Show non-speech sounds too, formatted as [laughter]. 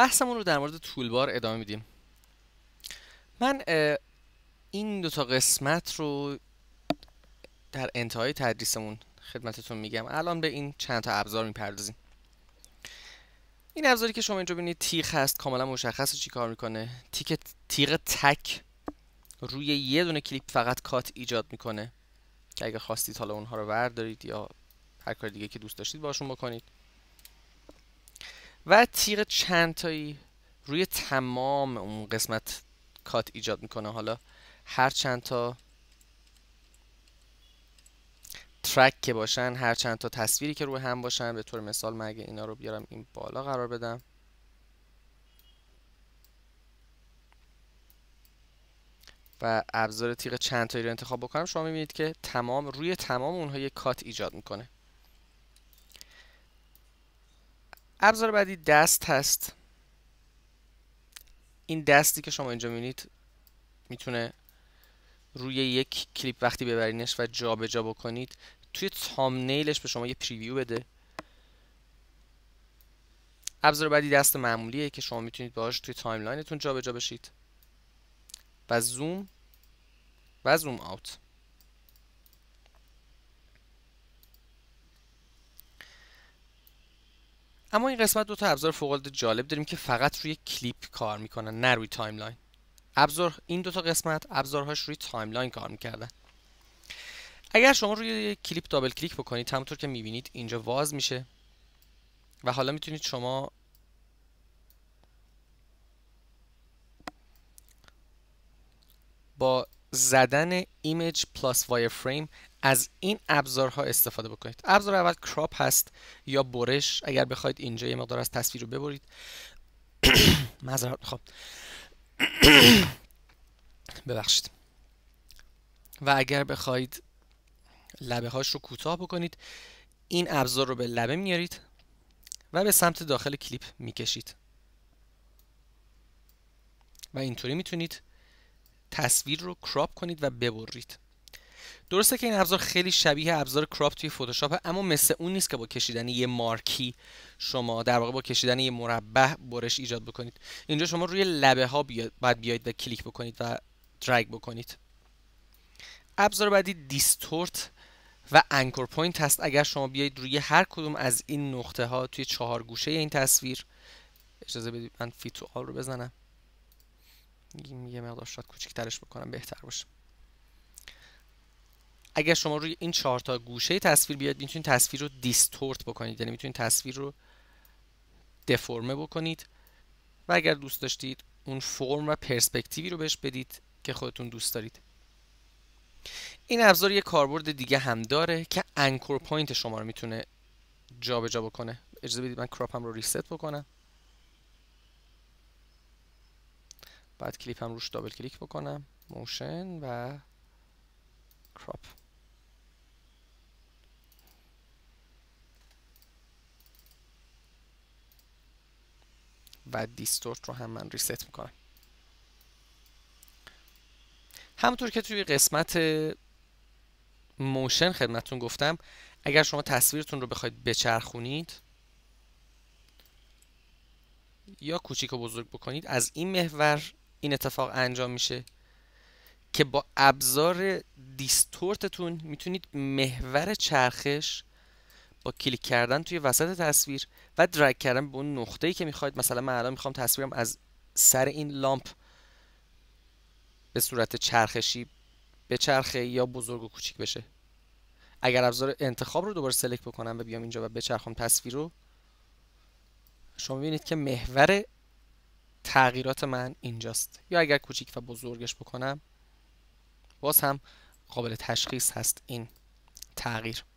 بحثمون رو در مورد تولبار ادامه میدیم من این دوتا قسمت رو در انتهای تدریسمون خدمتتون میگم الان به این چند تا ابزار میپردازیم این ابزاری که شما اینجا ببینید تیغ هست کاملا مشخص چی کار میکنه تیک تیغ تک روی یه دونه کلیپ فقط کات ایجاد میکنه که اگه خواستید حالا اونها رو وردارید یا هر کار دیگه که دوست داشتید باشون بکنید و تیر چند تایی روی تمام اون قسمت کات ایجاد میکنه حالا هر چند تا ترک که باشن هر چند تا تصویری که روی هم باشن به طور مثال من اگه اینا رو بیارم این بالا قرار بدم و ابزار تیغ چند تایی رو انتخاب بکنم شما میبینید که تمام روی تمام اونها یک کات ایجاد میکنه ابزار بعدی دست هست این دستی که شما اینجا میبینید میتونه روی یک کلیپ وقتی ببرینش و جابجا جا بکنید توی تامنیلش به شما یه پریویو بده ابزار بعدی دست معمولیه که شما میتونید باهاش توی تایملاینتون جابجا بشید و زوم و زوم آوت اما این قسمت دو تا ابزار فوق العاده جالب داریم که فقط روی کلیپ کار میکنن نه روی تایملاین ابزار این دو تا قسمت ابزارهاش روی تایملاین کار میکردن اگر شما روی کلیپ دابل کلیک بکنید همونطور که میبینید اینجا واز میشه و حالا میتونید شما با زدن ایمیج پلاس وایر فریم از این ابزارها استفاده بکنید ابزار اول کراپ هست یا برش اگر بخواید اینجا یه مقدار از تصویر رو ببرید [coughs] معذرت خب [coughs] ببخشید و اگر بخواید لبه هاش رو کوتاه بکنید این ابزار رو به لبه میارید و به سمت داخل کلیپ میکشید و اینطوری میتونید تصویر رو کراپ کنید و ببرید درسته که این ابزار خیلی شبیه ابزار کراپ توی فتوشاپ اما مثل اون نیست که با کشیدن یه مارکی شما در واقع با کشیدن یه مربع برش ایجاد بکنید اینجا شما روی لبه ها باید بیاید و کلیک بکنید و درگ بکنید ابزار بعدی دیستورت و انکر پوینت هست اگر شما بیایید روی هر کدوم از این نقطه ها توی چهار گوشه این تصویر اجازه بدید من فیتو رو بزنم یه مقدار شاید ترش بکنم بهتر باشه اگر شما روی این چهار تا گوشه تصویر بیاد میتونید تصویر رو دیستورت بکنید یعنی میتونید تصویر رو دفورمه بکنید و اگر دوست داشتید اون فرم و پرسپکتیوی رو بهش بدید که خودتون دوست دارید این ابزار یه کاربرد دیگه هم داره که انکور پوینت شما رو میتونه جابجا بکنه اجازه بدید من هم رو ریست بکنم بعد هم روش دابل کلیک بکنم موشن و کراپ و دیستورت رو هم من ریست میکنم همونطور که توی قسمت موشن خدمتون گفتم اگر شما تصویرتون رو بخواید بچرخونید یا کوچیک و بزرگ بکنید از این محور این اتفاق انجام میشه که با ابزار دیستورتتون میتونید محور چرخش با کلیک کردن توی وسط تصویر و درگ کردن به اون نقطه ای که میخواید مثلا من الان میخوام تصویرم از سر این لامپ به صورت چرخشی به چرخه یا بزرگ و کوچیک بشه اگر ابزار انتخاب رو دوباره سلکت بکنم و بیام اینجا و بچرخم تصویر رو شما میبینید که محور تغییرات من اینجاست یا اگر کوچیک و بزرگش بکنم باز هم قابل تشخیص هست این تغییر